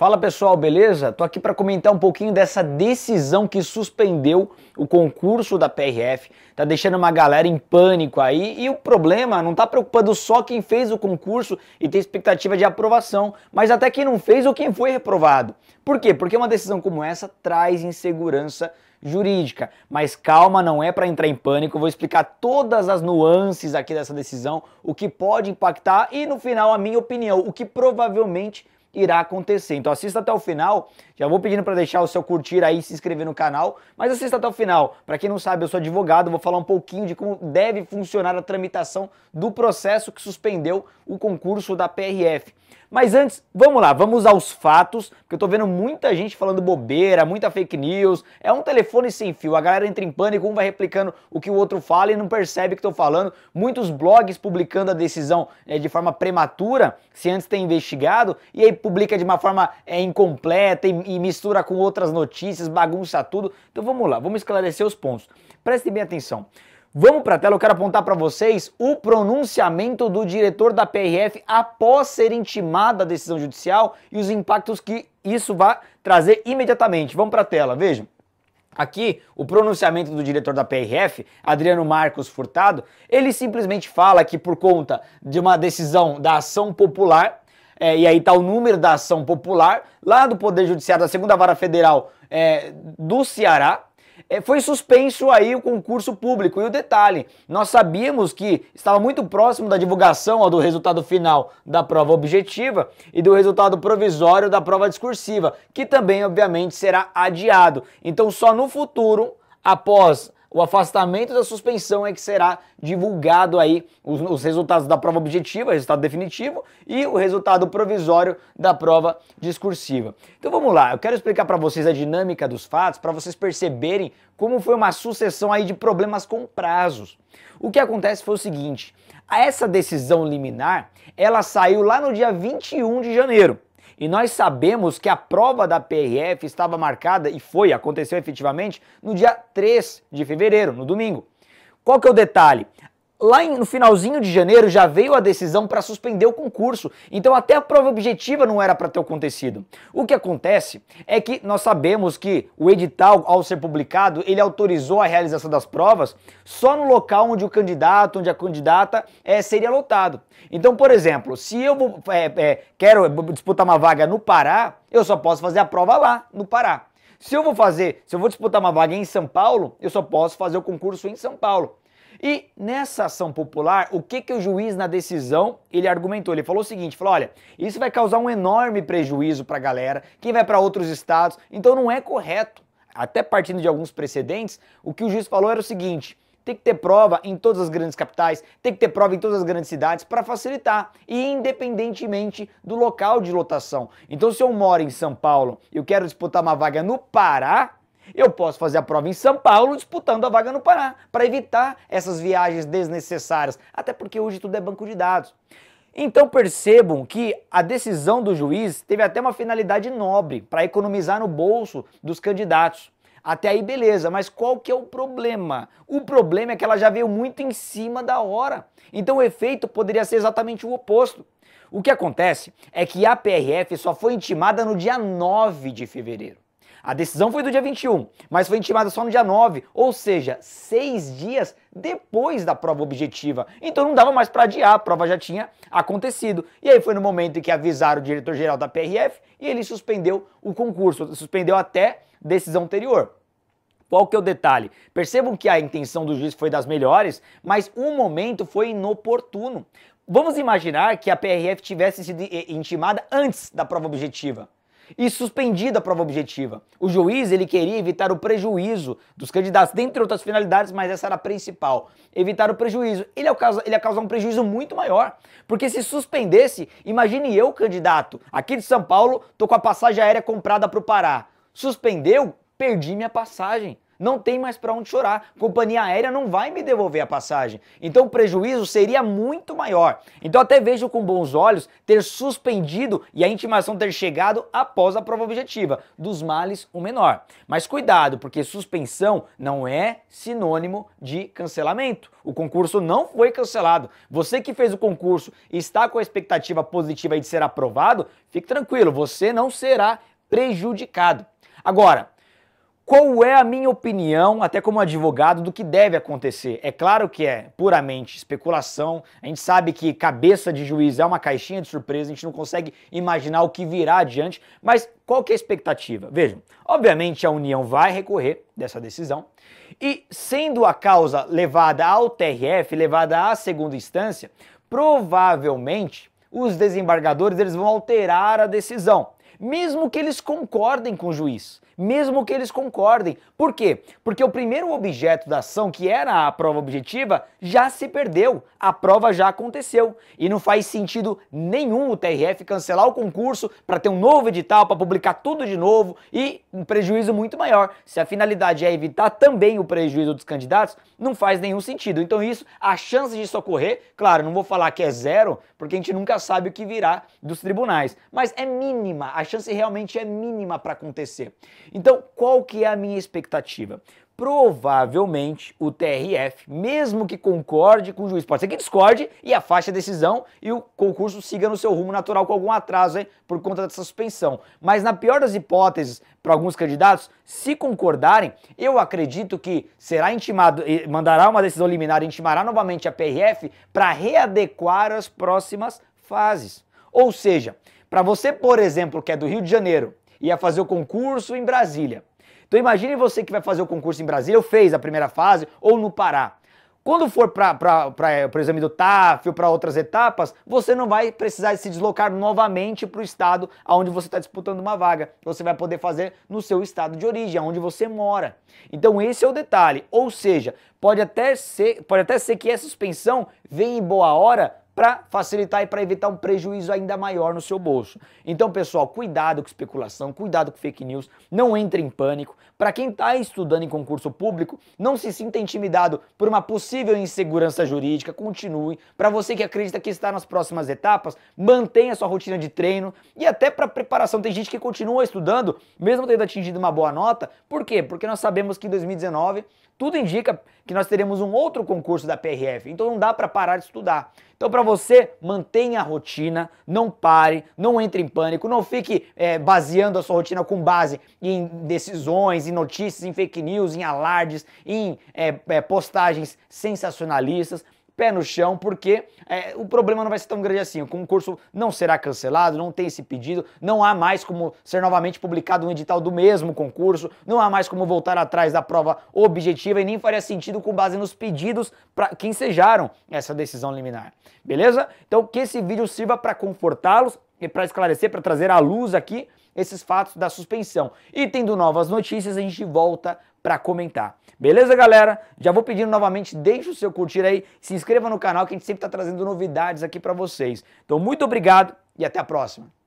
Fala pessoal, beleza? Tô aqui para comentar um pouquinho dessa decisão que suspendeu o concurso da PRF. Tá deixando uma galera em pânico aí e o problema não tá preocupando só quem fez o concurso e tem expectativa de aprovação, mas até quem não fez ou quem foi reprovado. Por quê? Porque uma decisão como essa traz insegurança jurídica. Mas calma, não é para entrar em pânico, Eu vou explicar todas as nuances aqui dessa decisão, o que pode impactar e no final a minha opinião, o que provavelmente irá acontecer. Então assista até o final. Já vou pedindo para deixar o seu curtir aí, se inscrever no canal, mas assista até o final. Para quem não sabe, eu sou advogado, vou falar um pouquinho de como deve funcionar a tramitação do processo que suspendeu o concurso da PRF. Mas antes, vamos lá, vamos aos fatos, porque eu tô vendo muita gente falando bobeira, muita fake news. É um telefone sem fio, a galera entra em pânico, um vai replicando o que o outro fala e não percebe que tô falando. Muitos blogs publicando a decisão é, de forma prematura, se antes tem investigado, e aí publica de uma forma é, incompleta e, e mistura com outras notícias, bagunça tudo. Então vamos lá, vamos esclarecer os pontos. Prestem bem atenção. Vamos para a tela, eu quero apontar para vocês o pronunciamento do diretor da PRF após ser intimada a decisão judicial e os impactos que isso vai trazer imediatamente. Vamos para a tela, vejam. Aqui, o pronunciamento do diretor da PRF, Adriano Marcos Furtado, ele simplesmente fala que por conta de uma decisão da ação popular, é, e aí está o número da ação popular, lá do Poder Judiciário da Segunda Vara Federal é, do Ceará, é, foi suspenso aí o concurso público. E o detalhe, nós sabíamos que estava muito próximo da divulgação ó, do resultado final da prova objetiva e do resultado provisório da prova discursiva, que também, obviamente, será adiado. Então, só no futuro, após o afastamento da suspensão é que será divulgado aí os, os resultados da prova objetiva, resultado definitivo, e o resultado provisório da prova discursiva. Então vamos lá, eu quero explicar para vocês a dinâmica dos fatos, para vocês perceberem como foi uma sucessão aí de problemas com prazos. O que acontece foi o seguinte, essa decisão liminar, ela saiu lá no dia 21 de janeiro. E nós sabemos que a prova da PRF estava marcada, e foi, aconteceu efetivamente, no dia 3 de fevereiro, no domingo. Qual que é o detalhe? Lá no finalzinho de janeiro já veio a decisão para suspender o concurso, então até a prova objetiva não era para ter acontecido. O que acontece é que nós sabemos que o edital, ao ser publicado, ele autorizou a realização das provas só no local onde o candidato, onde a candidata é, seria lotado. Então, por exemplo, se eu é, é, quero disputar uma vaga no Pará, eu só posso fazer a prova lá, no Pará. Se eu vou fazer, se eu vou disputar uma vaga em São Paulo, eu só posso fazer o concurso em São Paulo. E nessa ação popular, o que, que o juiz na decisão ele argumentou? Ele falou o seguinte: falou, olha, isso vai causar um enorme prejuízo para a galera, quem vai para outros estados, então não é correto. Até partindo de alguns precedentes, o que o juiz falou era o seguinte: tem que ter prova em todas as grandes capitais, tem que ter prova em todas as grandes cidades para facilitar, e independentemente do local de lotação. Então, se eu moro em São Paulo e eu quero disputar uma vaga no Pará, eu posso fazer a prova em São Paulo disputando a vaga no Pará, para evitar essas viagens desnecessárias, até porque hoje tudo é banco de dados. Então percebam que a decisão do juiz teve até uma finalidade nobre, para economizar no bolso dos candidatos. Até aí beleza, mas qual que é o problema? O problema é que ela já veio muito em cima da hora. Então o efeito poderia ser exatamente o oposto. O que acontece é que a PRF só foi intimada no dia 9 de fevereiro. A decisão foi do dia 21, mas foi intimada só no dia 9, ou seja, seis dias depois da prova objetiva. Então não dava mais para adiar, a prova já tinha acontecido. E aí foi no momento em que avisaram o diretor-geral da PRF e ele suspendeu o concurso, suspendeu até decisão anterior. Qual que é o detalhe? Percebam que a intenção do juiz foi das melhores, mas um momento foi inoportuno. Vamos imaginar que a PRF tivesse sido eh, intimada antes da prova objetiva e suspendida a prova objetiva. O juiz ele queria evitar o prejuízo dos candidatos, dentre outras finalidades, mas essa era a principal, evitar o prejuízo. Ele ia é causar, ele ia causar um prejuízo muito maior, porque se suspendesse, imagine eu, candidato, aqui de São Paulo, tô com a passagem aérea comprada para o Pará. Suspendeu, perdi minha passagem não tem mais para onde chorar. Companhia aérea não vai me devolver a passagem. Então o prejuízo seria muito maior. Então até vejo com bons olhos ter suspendido e a intimação ter chegado após a prova objetiva, dos males o menor. Mas cuidado, porque suspensão não é sinônimo de cancelamento. O concurso não foi cancelado. Você que fez o concurso e está com a expectativa positiva de ser aprovado, fique tranquilo, você não será prejudicado. Agora, qual é a minha opinião, até como advogado, do que deve acontecer. É claro que é puramente especulação, a gente sabe que cabeça de juiz é uma caixinha de surpresa, a gente não consegue imaginar o que virá adiante, mas qual que é a expectativa? Vejam, obviamente a União vai recorrer dessa decisão e, sendo a causa levada ao TRF, levada à segunda instância, provavelmente os desembargadores eles vão alterar a decisão, mesmo que eles concordem com o juiz mesmo que eles concordem. Por quê? Porque o primeiro objeto da ação, que era a prova objetiva, já se perdeu, a prova já aconteceu. E não faz sentido nenhum o TRF cancelar o concurso para ter um novo edital, para publicar tudo de novo e um prejuízo muito maior. Se a finalidade é evitar também o prejuízo dos candidatos, não faz nenhum sentido. Então, isso, a chance isso ocorrer, claro, não vou falar que é zero, porque a gente nunca sabe o que virá dos tribunais, mas é mínima, a chance realmente é mínima para acontecer. Então, qual que é a minha expectativa? Provavelmente o TRF, mesmo que concorde com o juiz, pode ser que discorde e afaste a decisão e o concurso siga no seu rumo natural com algum atraso hein, por conta dessa suspensão. Mas na pior das hipóteses, para alguns candidatos, se concordarem, eu acredito que será intimado, mandará uma decisão liminar, intimará novamente a PRF para readequar as próximas fases. Ou seja, para você, por exemplo, que é do Rio de Janeiro ia fazer o concurso em Brasília. Então imagine você que vai fazer o concurso em Brasília, ou fez a primeira fase, ou no Pará. Quando for para eh, o exame do TAF ou para outras etapas, você não vai precisar se deslocar novamente para o estado onde você está disputando uma vaga. Você vai poder fazer no seu estado de origem, onde você mora. Então esse é o detalhe. Ou seja, pode até ser, pode até ser que essa suspensão venha em boa hora para facilitar e para evitar um prejuízo ainda maior no seu bolso. Então, pessoal, cuidado com especulação, cuidado com fake news, não entre em pânico. Para quem está estudando em concurso público, não se sinta intimidado por uma possível insegurança jurídica, continue. Para você que acredita que está nas próximas etapas, mantenha sua rotina de treino e até para preparação. Tem gente que continua estudando, mesmo tendo atingido uma boa nota. Por quê? Porque nós sabemos que em 2019 tudo indica que nós teremos um outro concurso da PRF, então não dá para parar de estudar. Então, para você, mantenha a rotina, não pare, não entre em pânico, não fique é, baseando a sua rotina com base em decisões, em notícias, em fake news, em alardes, em é, é, postagens sensacionalistas pé no chão, porque é, o problema não vai ser tão grande assim. O concurso não será cancelado, não tem esse pedido, não há mais como ser novamente publicado um edital do mesmo concurso, não há mais como voltar atrás da prova objetiva e nem faria sentido com base nos pedidos para que ensejaram essa decisão liminar. Beleza? Então que esse vídeo sirva para confortá-los e para esclarecer, para trazer à luz aqui esses fatos da suspensão. E tendo novas notícias, a gente volta para comentar. Beleza, galera? Já vou pedindo novamente, deixa o seu curtir aí, se inscreva no canal que a gente sempre está trazendo novidades aqui para vocês. Então, muito obrigado e até a próxima.